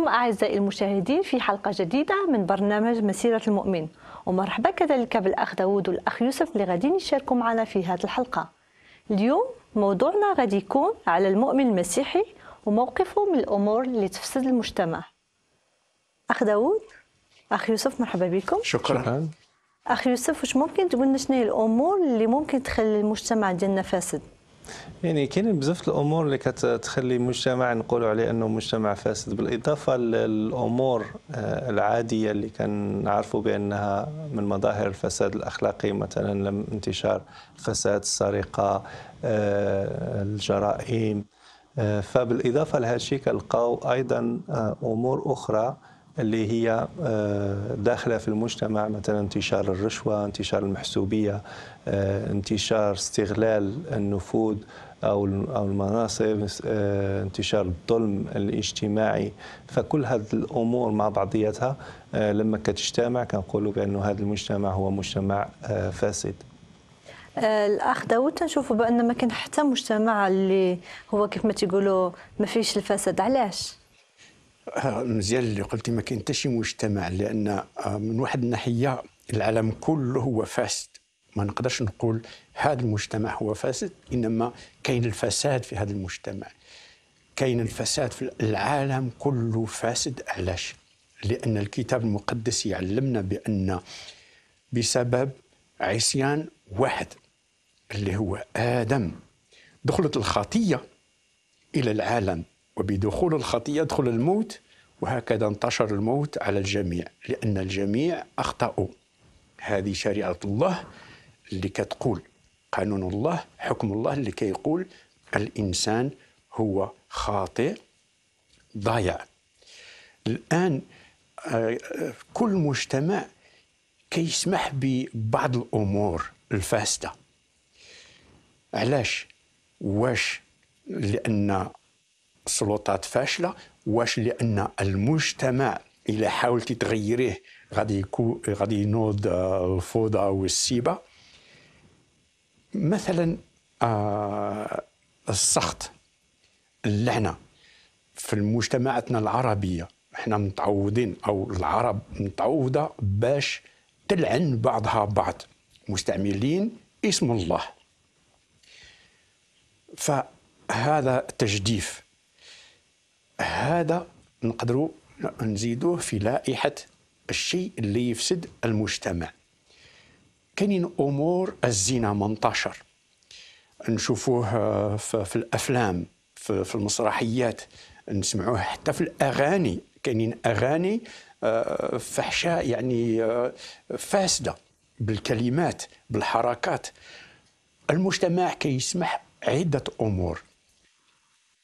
بكم أعزائي المشاهدين في حلقة جديدة من برنامج مسيرة المؤمن ومرحبا كذلك بالأخ داود والأخ يوسف اللي غاديين يشاركوا معنا في هذه الحلقة اليوم موضوعنا غادي يكون على المؤمن المسيحي وموقفه من الأمور اللي تفسد المجتمع أخ داود أخ يوسف مرحبا بكم شكرا, شكرا. أخ يوسف واش ممكن تقول لنا الأمور اللي ممكن تخلي المجتمع ديالنا فاسد يعني كاينين بزاف الامور اللي كتخلي مجتمع نقولوا عليه انه مجتمع فاسد بالاضافه للامور آه، العاديه اللي كنعرفوا بانها من مظاهر الفساد الاخلاقي مثلا لم انتشار الفساد السرقه آه، الجرائم آه، فبالاضافه لهذا الشيء كنلقاو ايضا امور اخرى اللي هي آه، داخله في المجتمع مثلا انتشار الرشوه، انتشار المحسوبيه، آه، انتشار استغلال النفوذ او او المناصب، آه، انتشار الظلم الاجتماعي، فكل هذه الامور مع بعضيتها لما كتجتمع كنقولوا بانه هذا المجتمع هو مجتمع فاسد. الاخ داوود تنشوفوا بان ما كان حتى مجتمع اللي هو كيف ما تيقولوا ما فيش الفساد علاش؟ آه، مزيان اللي قلتي ما كاين حتى شي مجتمع لان آه، من واحد الناحيه العالم كله هو فاسد ما نقدرش نقول هذا المجتمع هو فاسد انما كاين الفساد في هذا المجتمع كاين الفساد في العالم كله فاسد علاش لان الكتاب المقدس يعلمنا بان بسبب عصيان واحد اللي هو ادم دخلت الخطيه الى العالم وبدخول الخطية يدخل الموت وهكذا انتشر الموت على الجميع لأن الجميع أخطأوا هذه شريعة الله اللي كتقول قانون الله حكم الله اللي كيقول الإنسان هو خاطئ ضايع الآن آه، كل مجتمع كيسمح ببعض الأمور الفاسدة علاش واش لأن السلطات فاشله واش لان المجتمع الا حاولتي تغيريه غادي يكون غادي ينوض آه، الفوضى والسيبه مثلا آه السخط اللعنه في مجتمعاتنا العربيه احنا متعودين او العرب متعوده باش تلعن بعضها بعض مستعملين اسم الله فهذا تجديف هذا نقدروا نزيدوه في لائحه الشيء اللي يفسد المجتمع كاينين امور الزنا منتشر نشوفوه في الافلام في المسرحيات نسمعوه حتى في الاغاني كاينين اغاني آه، فحشاء يعني آه، فاسده بالكلمات بالحركات المجتمع كيسمح كي عده امور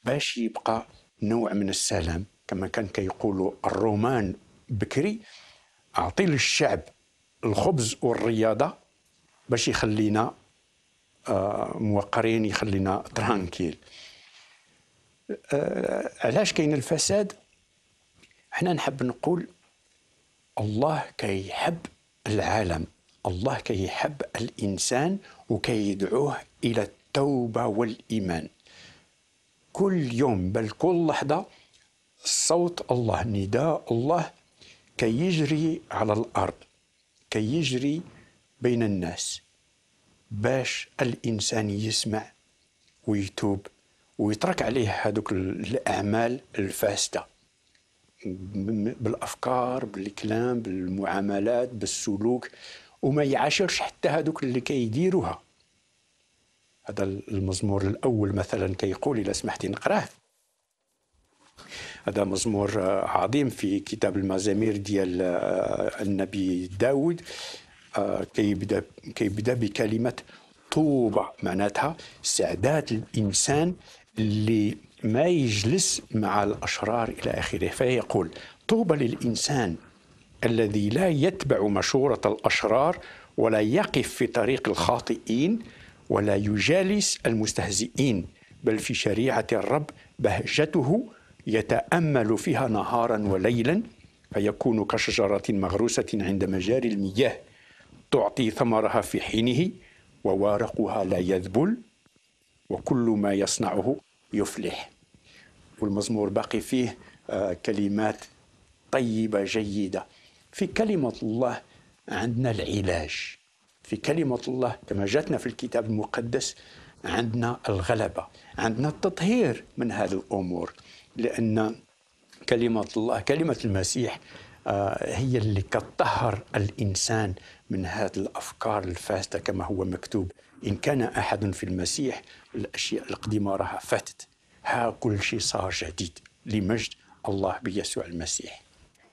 باش يبقى نوع من السلام كما كان كيقولوا الرومان بكري أعطي للشعب الخبز والرياضة باش يخلينا آه، موقرين يخلينا ترانكيل آه، علاش كاين الفساد حنا نحب نقول الله كيحب العالم الله كيحب الانسان وكيدعوه الى التوبه والايمان كل يوم بل كل لحظة صوت الله نداء الله كي يجري على الأرض كي يجري بين الناس باش الإنسان يسمع ويتوب ويترك عليه هذوك الأعمال الفاسدة بالأفكار بالكلام بالمعاملات بالسلوك وما يعاشرش حتى هذوك اللي كيديروها هذا المزمور الأول مثلا كيقول إذا سمحتي نقراه هذا مزمور عظيم في كتاب المزامير ديال آه، النبي داود آه، كيبدا كيبدا بكلمه طوبى معناتها سعدات الانسان اللي ما يجلس مع الاشرار الى اخره فيقول طوبى للانسان الذي لا يتبع مشوره الاشرار ولا يقف في طريق الخاطئين ولا يجالس المستهزئين بل في شريعة الرب بهجته يتأمل فيها نهارا وليلا فيكون كشجرة مغروسة عند مجاري المياه تعطي ثمرها في حينه وورقها لا يذبل وكل ما يصنعه يفلح والمزمور باقي فيه آه، كلمات طيبة جيدة في كلمة الله عندنا العلاج في كلمة الله كما جاتنا في الكتاب المقدس عندنا الغلبة عندنا التطهير من هذه الأمور لأن كلمة الله كلمة المسيح آه، هي اللي كتطهر الإنسان من هذه الأفكار الفاسدة كما هو مكتوب إن كان أحد في المسيح الأشياء القديمة راها فاتت ها كل شيء صار جديد لمجد الله بيسوع المسيح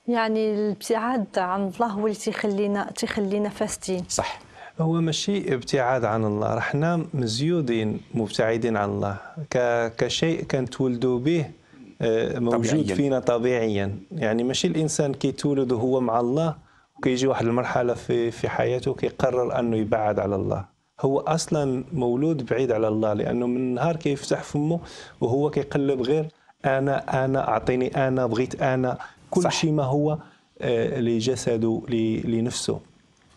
يعني الابتعاد عن الله هو اللي تيخلينا تيخلينا فاستين صح هو ماشي ابتعاد عن الله رحنا مزيودين مبتعدين عن الله كشيء كنتولدوا به آه، موجود طبيعياً. فينا طبيعيا يعني ماشي الانسان كيتولد وهو مع الله وكيجي واحد المرحله في في حياته كيقرر انه يبعد على الله هو اصلا مولود بعيد على الله لانه من نهار كيفتح فمه وهو كيقلب غير انا انا اعطيني انا بغيت انا كل شيء ما هو آه، لجسده لنفسه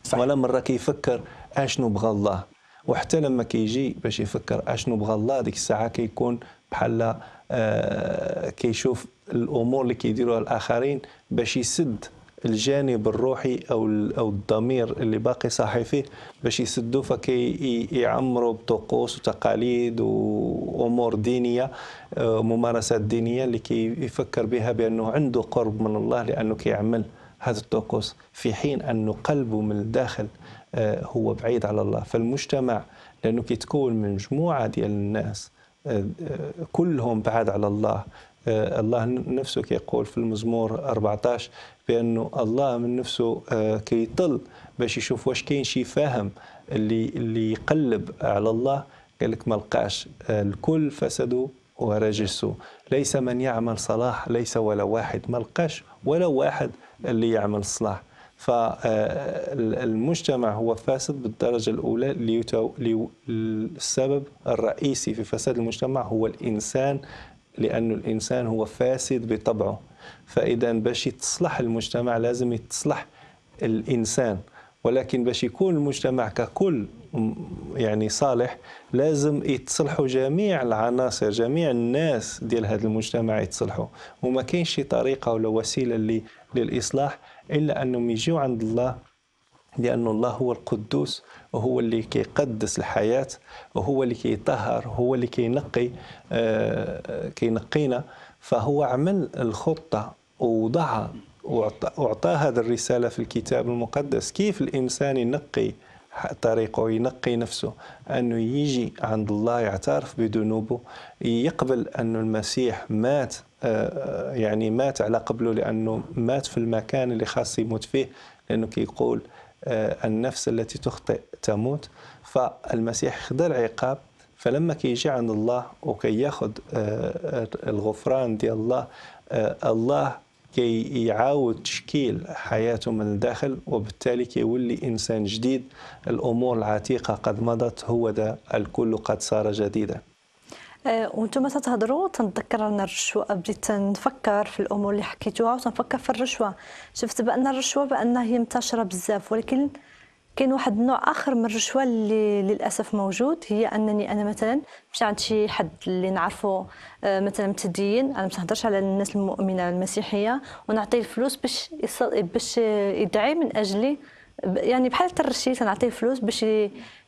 صحيح. ولا مره كيفكر اشنو بغى الله وحتى لما كيجي كي باش يفكر اشنو بغى الله ديك الساعه كيكون بحال آه كيشوف الامور اللي كيديروها الاخرين باش يسد الجانب الروحي او او الضمير اللي باقي صاحي فيه باش يسدوا فكيعمروا بطقوس وتقاليد وامور دينيه آه، ممارسات دينيه اللي كيفكر بها بانه عنده قرب من الله لانه كيعمل هذا الطقوس في حين أن قلبه من الداخل آه، هو بعيد على الله فالمجتمع لأنه كيتكون من مجموعة ديال الناس آه، آه، كلهم بعاد على الله الله نفسه كيقول في المزمور 14 بانه الله من نفسه كيطل باش يشوف واش كاين شي فاهم اللي اللي يقلب على الله قال لك ما لقاش الكل فسدوا ورجسوا ليس من يعمل صلاح ليس ولا واحد ما لقاش ولا واحد اللي يعمل الصلاح فالمجتمع هو فاسد بالدرجة الأولى السبب الرئيسي في فساد المجتمع هو الإنسان لأن الإنسان هو فاسد بطبعه فإذا باش يتصلح المجتمع لازم يتصلح الإنسان ولكن باش يكون المجتمع ككل يعني صالح لازم يتصلحوا جميع العناصر جميع الناس ديال هذا المجتمع يتصلحوا وما كاينش شي طريقه ولا وسيله اللي للاصلاح الا انهم يجيو عند الله لأن الله هو القدوس وهو اللي كيقدس الحياة وهو اللي كيطهر هو اللي كينقي آه، كينقينا فهو عمل الخطة ووضعها وعطى هذه الرسالة في الكتاب المقدس كيف الإنسان ينقي طريقه ينقي نفسه أنه يجي عند الله يعترف بذنوبه يقبل أن المسيح مات آه، يعني مات على قبله لأنه مات في المكان اللي خاص يموت فيه لأنه كيقول آه، النفس التي تخطئ تموت فالمسيح خدا العقاب فلما كيجي عند الله وكياخذ آه، الغفران ديال الله الله كي يعاود تشكيل حياته من الداخل وبالتالي كيولي انسان جديد الامور العتيقه قد مضت هو ده الكل قد صار جديدا آه، وانتم تتهضروا تنتذكر ان الرشوه بديت نفكر في الامور اللي حكيتوها وتنفكر في الرشوه شفت بان الرشوه بانها هي منتشره بزاف ولكن كاين واحد النوع اخر من الرشوه اللي للاسف موجود هي انني انا مثلا مش عند شي حد اللي نعرفه آه، مثلا متدين انا ما نهضرش على الناس المؤمنه المسيحيه ونعطيه الفلوس باش باش يدعي من اجلي يعني بحال ترشي تنعطيه فلوس باش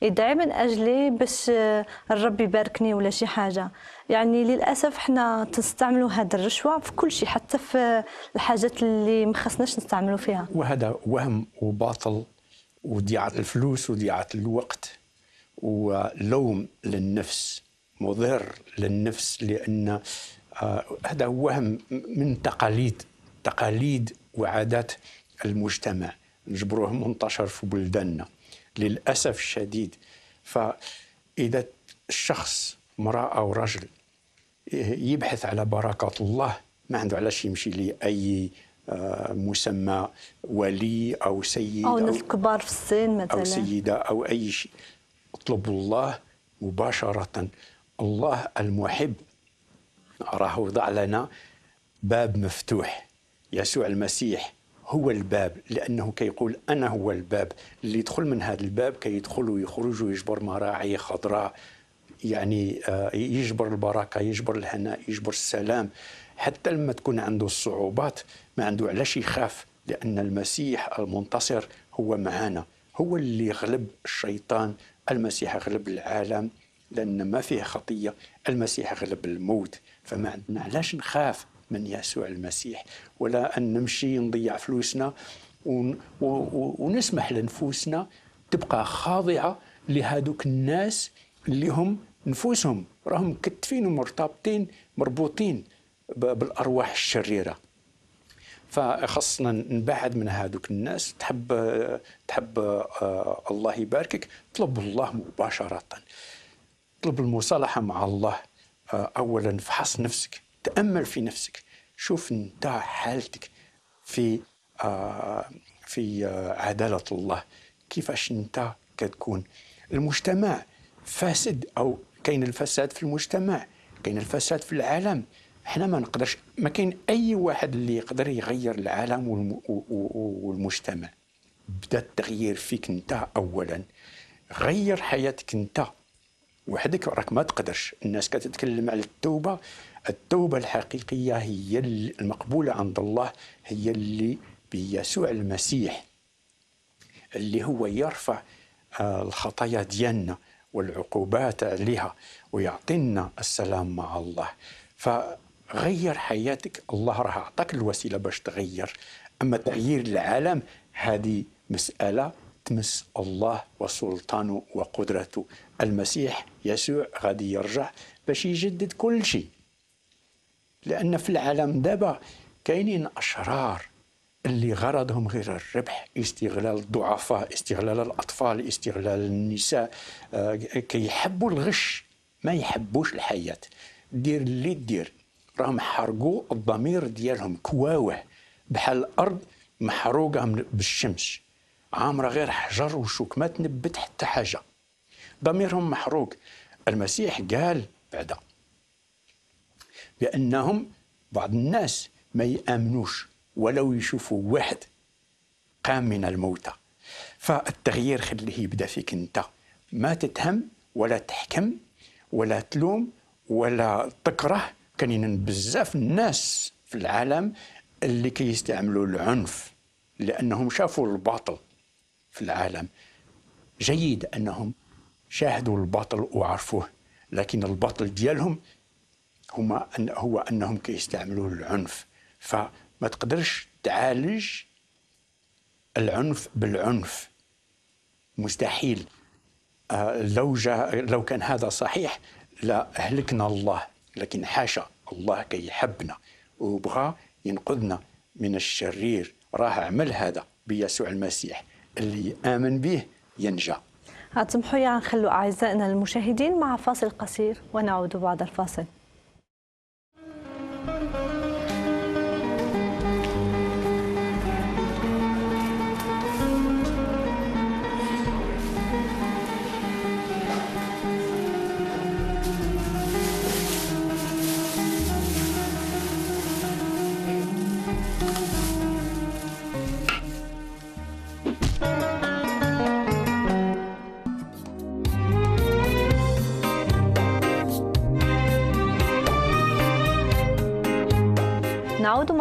يدعي من اجلي باش آه، الرب يباركني ولا شي حاجه يعني للاسف حنا تستعملوا هذه الرشوه في كل شيء حتى في الحاجات اللي ما خصناش نستعملوا فيها وهذا وهم وباطل وضيعة الفلوس وضيعة الوقت ولوم للنفس مضر للنفس لأن آه، هذا وهم من تقاليد تقاليد وعادات المجتمع نجبروه منتشر في بلداننا للأسف الشديد فإذا الشخص امرأة أو رجل يبحث على بركة الله ما عنده علاش يمشي لأي مسمى ولي او سيد او ناس كبار في السن مثلا او سيده او اي شيء اطلبوا الله مباشره الله المحب راه وضع لنا باب مفتوح يسوع المسيح هو الباب لانه كيقول كي انا هو الباب اللي يدخل من هذا الباب كيدخل كي ويخرج ويجبر مراعي خضراء يعني آه، يجبر البركه يجبر الهناء يجبر السلام حتى لما تكون عنده الصعوبات ما عنده علاش يخاف لأن المسيح المنتصر هو معنا هو اللي غلب الشيطان المسيح غلب العالم لأن ما فيه خطية المسيح غلب الموت فما عندنا علاش نخاف من يسوع المسيح ولا أن نمشي نضيع فلوسنا ونسمح لنفوسنا تبقى خاضعة لهذوك الناس اللي هم نفوسهم راهم مكتفين ومرتبطين مربوطين بالارواح الشريره فخصنا نبعد من هذوك الناس تحب تحب آه، الله يباركك طلب الله مباشره طلب المصالحه مع الله آه، اولا فحص نفسك تامل في نفسك شوف انت حالتك في آه، في عداله الله كيفاش انت كتكون المجتمع فاسد او كاين الفساد في المجتمع كاين الفساد في العالم احنا ما نقدرش ما كاين اي واحد اللي يقدر يغير العالم والمجتمع بدا التغيير فيك انت اولا غير حياتك انت وحدك راك ما تقدرش الناس كتتكلم على التوبه التوبه الحقيقيه هي المقبوله عند الله هي اللي بيسوع المسيح اللي هو يرفع آه، الخطايا ديالنا والعقوبات عليها ويعطينا السلام مع الله ف غير حياتك الله راه عطاك الوسيله باش تغير اما تغيير العالم هذه مساله تمس الله وسلطانه وقدرته المسيح يسوع غادي يرجع باش يجدد كل شيء لان في العالم دابا كاينين اشرار اللي غرضهم غير الربح استغلال الضعفاء استغلال الاطفال استغلال النساء آه، كيحبوا الغش ما يحبوش الحياه دير اللي دير راهم حرقوا الضمير ديالهم كواوه بحال الارض محروقه بالشمس عامره غير حجر وشوك ما تنبت حتى حاجه ضميرهم محروق المسيح قال بعدا بانهم بعض الناس ما يامنوش ولو يشوفوا واحد قام من الموتى فالتغيير خليه يبدا فيك انت ما تتهم ولا تحكم ولا تلوم ولا تكره كاينين بزاف الناس في العالم اللي كيستعملوا كي العنف لانهم شافوا الباطل في العالم جيد انهم شاهدوا الباطل وعرفوه لكن الباطل ديالهم هما أن هو انهم كيستعملوا كي العنف فما تقدرش تعالج العنف بالعنف مستحيل آه لو جا لو كان هذا صحيح لاهلكنا الله لكن حاشا الله كي يحبنا وبغى ينقذنا من الشرير راه عمل هذا بيسوع المسيح اللي آمن به ينجى سمحوا لي نخلوا أعزائنا المشاهدين مع فاصل قصير ونعود بعد الفاصل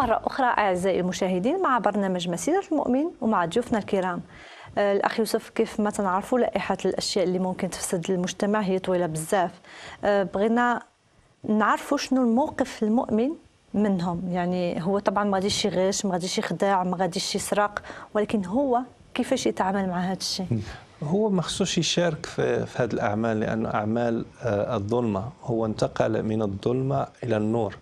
مرة أخرى أعزائي المشاهدين مع برنامج مسيرة المؤمن ومع ضيوفنا الكرام آه، الاخ يوسف كيف ما تنعرفوا لائحه الاشياء اللي ممكن تفسد المجتمع هي طويله بزاف آه، بغينا نعرفوا شنو الموقف المؤمن منهم يعني هو طبعا ما غاديش يغش ما غاديش يخدع ما غاديش يسرق ولكن هو كيفاش يتعامل مع هذا الشيء هو ما خصوش يشارك في, في هذه الاعمال لانه اعمال آه، الظلمه هو انتقل من الظلمه الى النور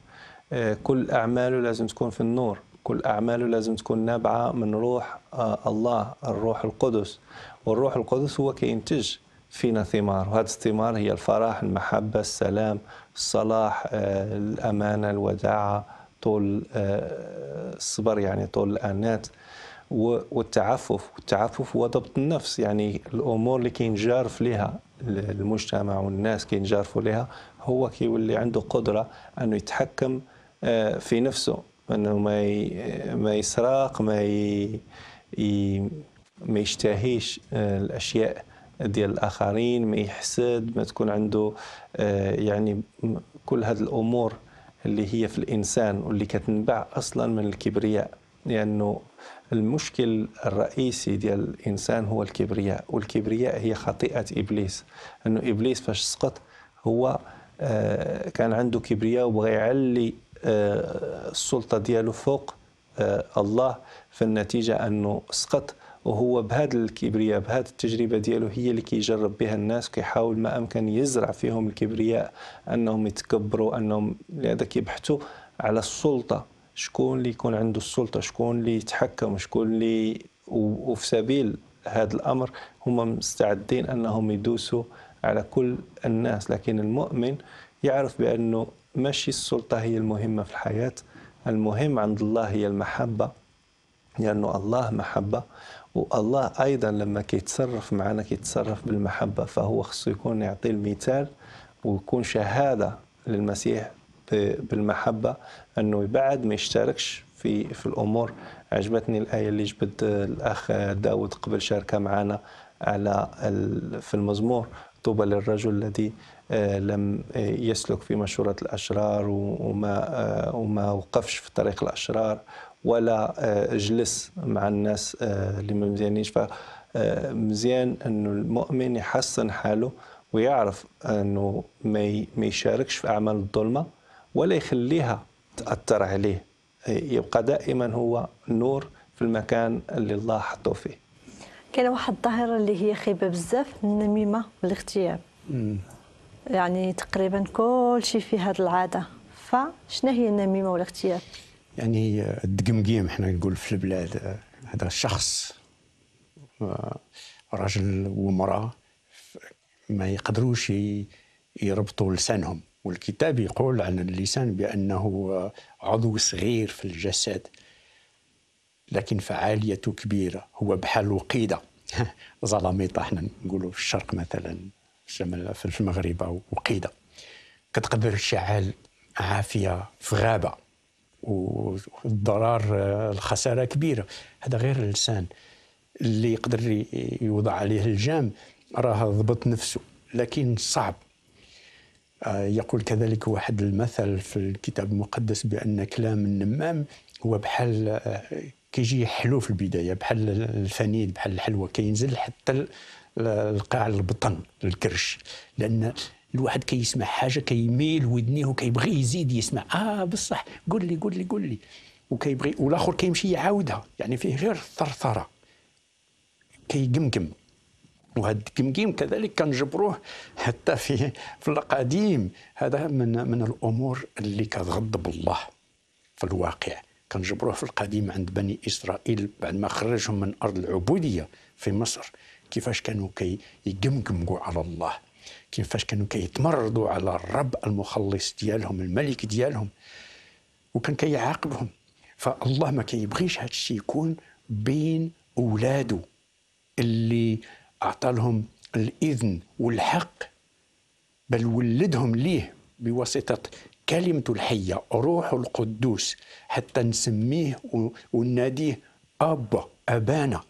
آه، كل أعماله لازم تكون في النور كل أعماله لازم تكون نابعة من روح آه، الله الروح القدس والروح القدس هو كينتج فينا ثمار وهذا الثمار هي الفرح المحبة السلام الصلاح آه، الأمانة الوداعة طول الصبر يعني طول الأنات والتعفف والتعفف هو ضبط النفس يعني الأمور اللي كينجارف لها المجتمع والناس كينجارفوا لها هو كيولي عنده قدرة أنه يتحكم آه، في نفسه انه ما ما يسرق ما ما يشتهيش آه، الاشياء ديال الاخرين ما يحسد ما تكون عنده آه، يعني كل هذه الامور اللي هي في الانسان واللي كتنبع اصلا من الكبرياء لانه المشكل الرئيسي ديال الانسان هو الكبرياء والكبرياء هي خطيئه ابليس انه ابليس فاش سقط هو كان عنده كبرياء وبغى يعلي آه، السلطة دياله فوق آه، الله فالنتيجة أنه سقط وهو بهذا الكبرياء بهذه التجربة دياله هي اللي كيجرب بها الناس كيحاول ما أمكن يزرع فيهم الكبرياء أنهم يتكبروا أنهم لهذا كيبحثوا على السلطة شكون اللي يكون عنده السلطة شكون اللي يتحكم شكون اللي وفي سبيل هذا الأمر هما مستعدين أنهم يدوسوا على كل الناس لكن المؤمن يعرف بأنه ماشي السلطة هي المهمة في الحياة المهم عند الله هي المحبة لأن يعني الله محبة والله أيضا لما كيتصرف معنا كيتصرف بالمحبة فهو خصو يكون يعطي المثال ويكون شهادة للمسيح بالمحبة أنه يبعد ما يشتركش في في الأمور عجبتني الآية اللي جبت الأخ داود قبل شاركة معنا على في المزمور طوبى للرجل الذي آه، لم آه، يسلك في مشورة الأشرار وما آه، وما وقفش في طريق الأشرار ولا جلس مع الناس اللي ما مزيانينش فمزيان أنه المؤمن يحسن حاله ويعرف أنه ما يشاركش في أعمال الظلمة ولا يخليها تأثر عليه يبقى دائما هو نور في المكان اللي الله حطه فيه كاينه واحد الظاهره اللي هي خايبه بزاف النميمه والاغتياب يعني تقريبا كل شيء في هذه العاده فشنو هي النميمه والاغتياب يعني هي الدقمقيم حنا نقول في البلاد هذا شخص آه، راجل ومراه ما يقدروش يربطوا لسانهم والكتاب يقول عن اللسان بانه عضو صغير في الجسد لكن فعاليته كبيره هو بحال وقيده زلاميطه حنا نقولوا في الشرق مثلا في المغرب وقيده كتقدر تشعل عافيه في غابه والضرر آه، الخساره كبيره هذا غير اللسان اللي يقدر يوضع عليه الجام راه ضبط نفسه لكن صعب آه، يقول كذلك واحد المثل في الكتاب المقدس بأن كلام النمام هو بحال آه، كيجي حلو في البدايه بحال الفنيد بحال الحلوى كينزل حتى القاع البطن الكرش لان الواحد كيسمع كي حاجه كيميل كي ودنيه وكيبغي يزيد يسمع اه بصح قول لي قول لي قول لي وكيبغي والاخر كيمشي يعاودها يعني فيه غير الثرثره كيقمقم وهاد التقمقيم كذلك كنجبروه حتى في في القديم هذا من من الامور اللي كتغضب الله في الواقع كان جبروه في القديم عند بني اسرائيل بعد ما خرجهم من ارض العبوديه في مصر كيفاش كانوا كي يقمقمقوا على الله كيفاش كانوا كيتمردوا كي على الرب المخلص ديالهم الملك ديالهم وكان كيعاقبهم فالله ما كيبغيش هذا الشيء يكون بين اولاده اللي اعطى لهم الاذن والحق بل ولدهم ليه بواسطه كلمته الحية روحه القدوس حتى نسميه ونناديه أبا أبانا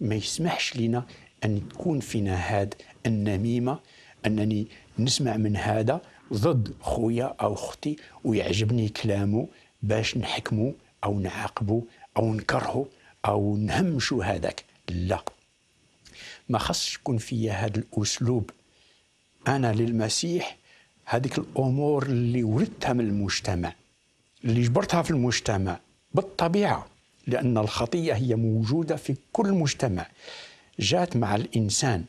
ما يسمحش لنا أن تكون فينا هاد النميمة أنني نسمع من هذا ضد خويا أو أختي ويعجبني كلامه باش نحكمه أو نعاقبه أو نكرهه أو نهمشو هذاك لا ما خصش يكون فيا هذا الأسلوب أنا للمسيح هذيك الامور اللي ورثتها من المجتمع اللي جبرتها في المجتمع بالطبيعه لان الخطيه هي موجوده في كل مجتمع جات مع الانسان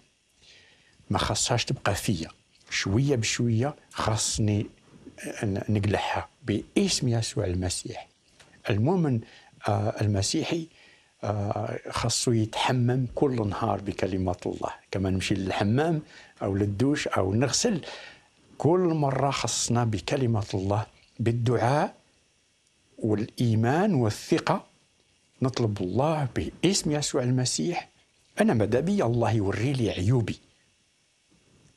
ما خصهاش تبقى فيا شويه بشويه خاصني نقلعها باسم يسوع المسيح المؤمن آه، المسيحي آه، خاصو يتحمم كل نهار بكلمة الله كما نمشي للحمام أو للدوش أو نغسل كل مرة خصنا بكلمة الله بالدعاء والإيمان والثقة نطلب الله باسم يسوع المسيح أنا ماذا الله يوري لي عيوبي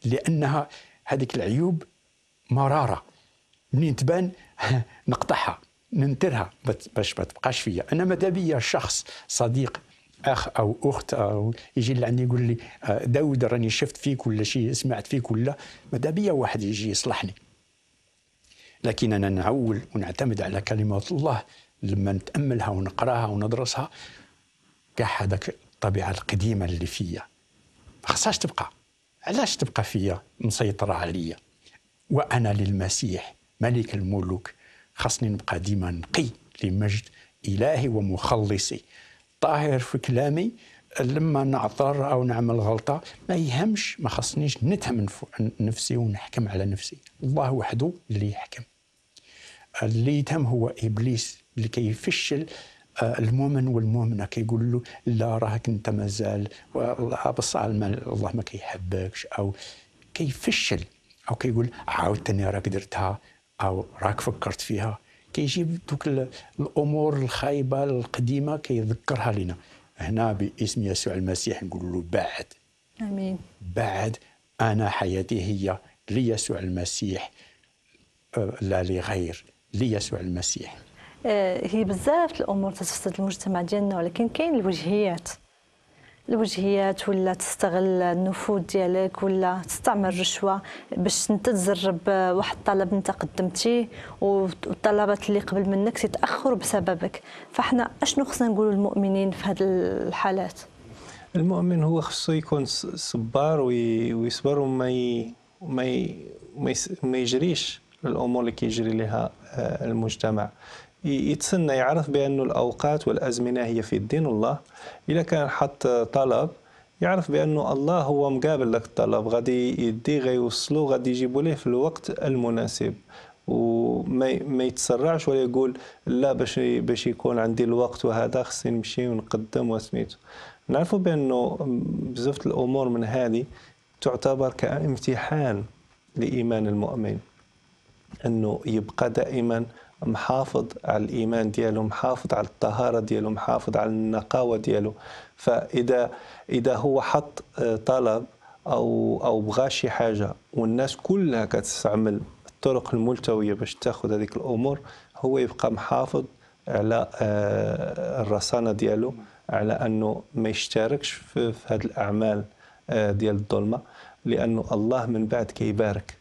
لأنها هذيك العيوب مرارة منين تبان نقطعها ننترها باش ما تبقاش فيا أنا ماذا بيا شخص صديق اخ او اخت أو يجي لعندي يقول لي آه، داود راني شفت فيك ولا شيء سمعت فيك ولا ماذا بيا واحد يجي يصلحني لكن انا نعول ونعتمد على كلمات الله لما نتاملها ونقراها وندرسها كاع هذاك الطبيعه القديمه اللي فيا ما خصهاش تبقى علاش تبقى فيا مسيطره عليا وانا للمسيح ملك الملوك خصني نبقى ديما نقي لمجد الهي ومخلصي طاهر في كلامي لما نعثر او نعمل غلطه ما يهمش ما خصنيش نتهم نفسي ونحكم على نفسي الله وحده اللي يحكم اللي يتهم هو ابليس اللي كيفشل آه، المؤمن والمؤمنه كيقول له لا راهك انت مازال بصح الله ما كيحبكش او كيفشل او كيقول عاودتني راك درتها او راك فكرت فيها كيجيب دوك الامور الخايبه القديمه كيذكرها لنا هنا باسم يسوع المسيح نقول له بعد امين بعد انا حياتي هي ليسوع المسيح آه، لا لغير ليسوع المسيح آه، هي بزاف الامور تتفسد المجتمع ديالنا ولكن كاين الوجهيات الوجهيات ولا تستغل النفوذ ديالك ولا تستعمل الرشوه باش انت تجرب واحد الطلب انت قدمتيه والطلبات اللي قبل منك تتاخروا بسببك فاحنا اشنو خصنا نقولوا للمؤمنين في هذه الحالات المؤمن هو خصو يكون صبار ويصبر وما ي... ما ي... ما يجريش الامور اللي كيجري لها آه، المجتمع يتسنى يعرف بأن الأوقات والأزمنة هي في الدين الله إذا كان حط طلب يعرف بأن الله هو مقابل لك الطلب غادي يدي غيوصلو غادي يجيبو ليه في الوقت المناسب وما يتسرعش ولا يقول لا باش باش يكون عندي الوقت وهذا خصني نمشي ونقدم وسميتو نعرفوا بانه بزاف الامور من هذه تعتبر كامتحان لايمان المؤمن انه يبقى دائما محافظ على الايمان ديالو محافظ على الطهاره ديالو محافظ على النقاوه ديالو فاذا اذا هو حط آه، طلب او او بغى شي حاجه والناس كلها كتستعمل الطرق الملتويه باش تاخذ هذيك الامور هو يبقى محافظ على آه، الرصانه ديالو على انه ما يشتركش في, في هذه الاعمال آه، ديال الظلمه لانه الله من بعد كيبارك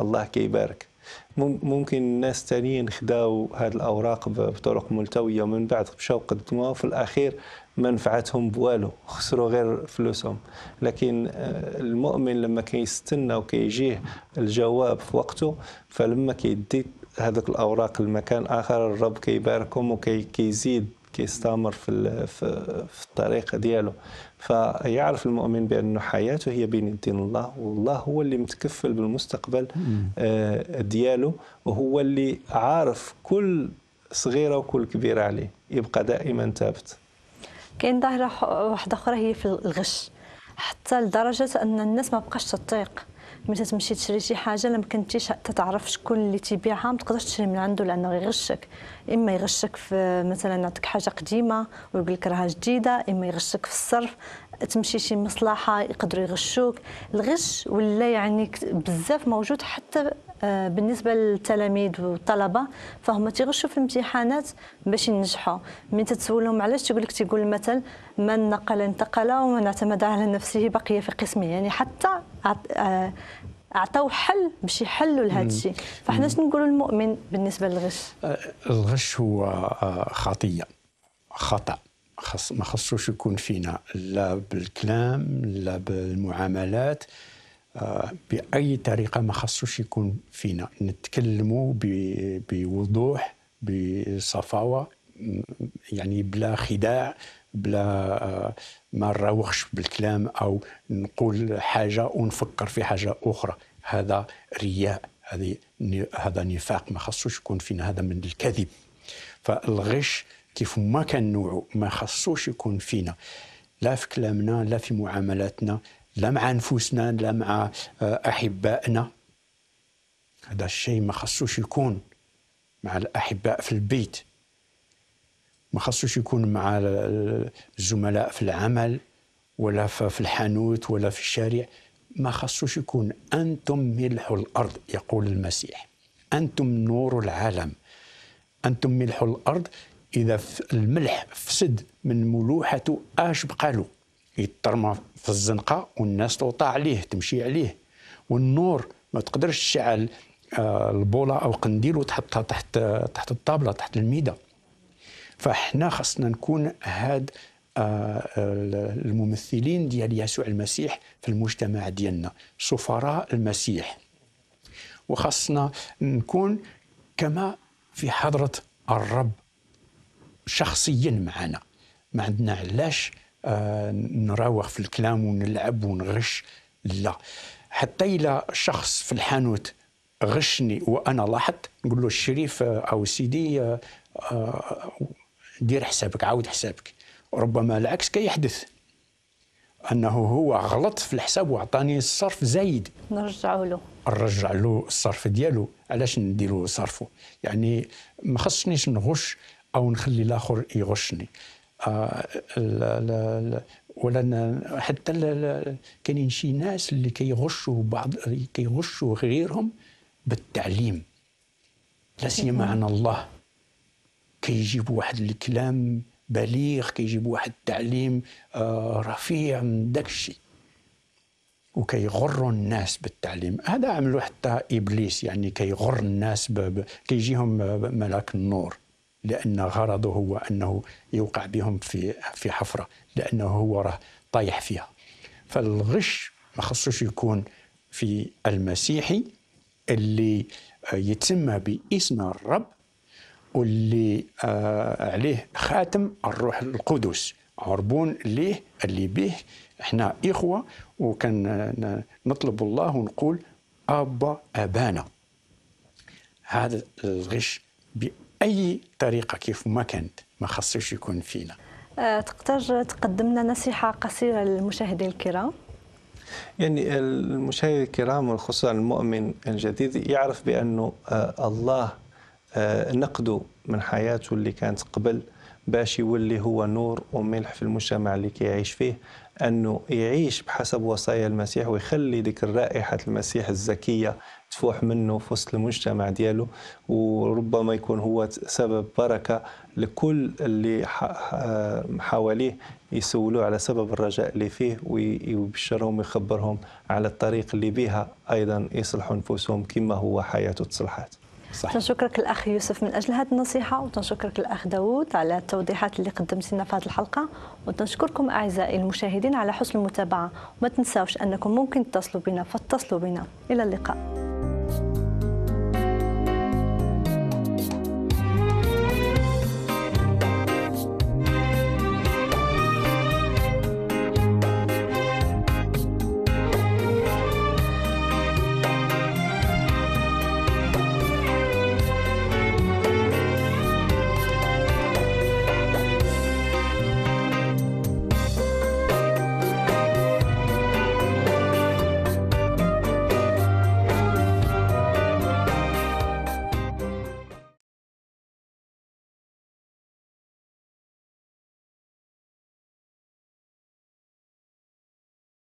الله كيبارك ممكن الناس تانيين خداو هاد الاوراق بطرق ملتويه ومن بعد مشاو قدموها وفي الاخير ما نفعتهم بوالو خسروا غير فلوسهم لكن آه، المؤمن لما كيستنى وكيجيه الجواب في وقته فلما كيدي هذوك الاوراق لمكان اخر الرب كيباركهم وكيزيد كيستمر في في الطريق ديالو فيعرف المؤمن بأن حياته هي بين يدين الله والله هو اللي متكفل بالمستقبل آه، دياله وهو اللي عارف كل صغيرة وكل كبيرة عليه يبقى دائما ثابت كاين ظاهرة واحدة أخرى هي في الغش حتى لدرجة أن الناس ما بقاش تطيق ملي تمشي تشري شي حاجه لما كنتيش تتعرف شكون اللي تيبيعها ما تقدرش تشري من عنده لانه غيغشك اما يغشك في مثلا نعطيك حاجه قديمه ويقول لك راها جديده اما يغشك في الصرف تمشي شي مصلحه يقدروا يغشوك الغش ولا يعني بزاف موجود حتى آه، بالنسبه للتلاميذ والطلبه فهم تيغشوا في الامتحانات باش ينجحوا من تتسولهم علاش تقول لك تيقول المثل من نقل انتقل ومن اعتمد على نفسه بقي في قسمه يعني حتى آه، اعطوا حل باش يحلوا لهذا الشيء فاحنا شنو نقولوا المؤمن بالنسبه للغش آه، الغش هو خطيه خطا خص ما خصوش يكون فينا لا بالكلام لا بالمعاملات باي طريقه ما خصوش يكون فينا نتكلموا بوضوح بصفاوه يعني بلا خداع بلا ما نراوغش بالكلام او نقول حاجه ونفكر في حاجه اخرى هذا رياء هذه هذا نفاق ما خصوش يكون فينا هذا من الكذب فالغش كيف ما كان نوعه ما خصوش يكون فينا لا في كلامنا لا في معاملاتنا لا مع انفسنا لا مع آه، احبائنا هذا الشيء ما خصوش يكون مع الاحباء في البيت ما خصوش يكون مع الزملاء في العمل ولا في الحانوت ولا في الشارع ما خصوش يكون انتم ملح الارض يقول المسيح انتم نور العالم انتم ملح الارض اذا الملح فسد من ملوحته اش بقالو يترمى في الزنقه والناس توطى عليه تمشي عليه والنور ما تقدرش تشعل آه، البوله او قنديل وتحطها تحت تحت الطابله تحت الميده فاحنا خصنا نكون هاد آه، الممثلين ديال يسوع المسيح في المجتمع ديالنا سفراء المسيح وخصنا نكون كما في حضرة الرب شخصيا معنا ما عندنا علاش نراوغ في الكلام ونلعب ونغش لا حتى إلى شخص في الحانوت غشني وأنا لاحظت نقول له الشريف آه، أو سيدي آه، آه، دير حسابك عاود حسابك ربما العكس كيحدث انه هو غلط في الحساب واعطاني الصرف زايد نرجعه له نرجع له الصرف ديالو علاش نديرو صرفه يعني ما خصنيش نغش او نخلي الاخر يغشني ولنا حتى كاينين شي ناس اللي كيغشوا بعض كيغشوا غيرهم بالتعليم لا سيما عن الله كيجيبوا واحد الكلام بليغ كيجيبوا واحد التعليم آه، رفيع من داك الشيء وكيغروا الناس بالتعليم هذا عملوا حتى ابليس يعني كيغر الناس كيجيهم ملاك النور لأن غرضه هو أنه يوقع بهم في في حفرة لأنه هو راه طايح فيها فالغش ما خصوش يكون في المسيحي اللي آه، يتسمى باسم الرب واللي آه، عليه خاتم الروح القدس عربون ليه اللي به احنا إخوة وكان آه، نطلب الله ونقول أبا أبانا هذا الغش اي طريقه كيف ما كانت ما خصوش يكون فينا آه، تقدر تقدم لنا نصيحه قصيره للمشاهدين الكرام يعني المشاهد الكرام وخصوصا المؤمن الجديد يعرف بانه آه، الله آه، نقده من حياته اللي كانت قبل باش يولي هو نور وملح في المجتمع اللي كيعيش فيه أنه يعيش بحسب وصايا المسيح ويخلي ديك رائحة المسيح الزكية تفوح منه في وسط المجتمع ديالو وربما يكون هو سبب بركة لكل اللي حواليه يسولوه على سبب الرجاء اللي فيه ويبشرهم ويخبرهم على الطريق اللي بها أيضا يصلحوا أنفسهم كما هو حياته تصلحات تنشكرك الاخ يوسف من اجل هذه النصيحه وتنشكرك الاخ داوود على التوضيحات اللي قدمت لنا في هذه الحلقه وتنشكركم اعزائي المشاهدين على حسن المتابعه وما تنساوش انكم ممكن تتصلوا بنا فاتصلوا بنا الى اللقاء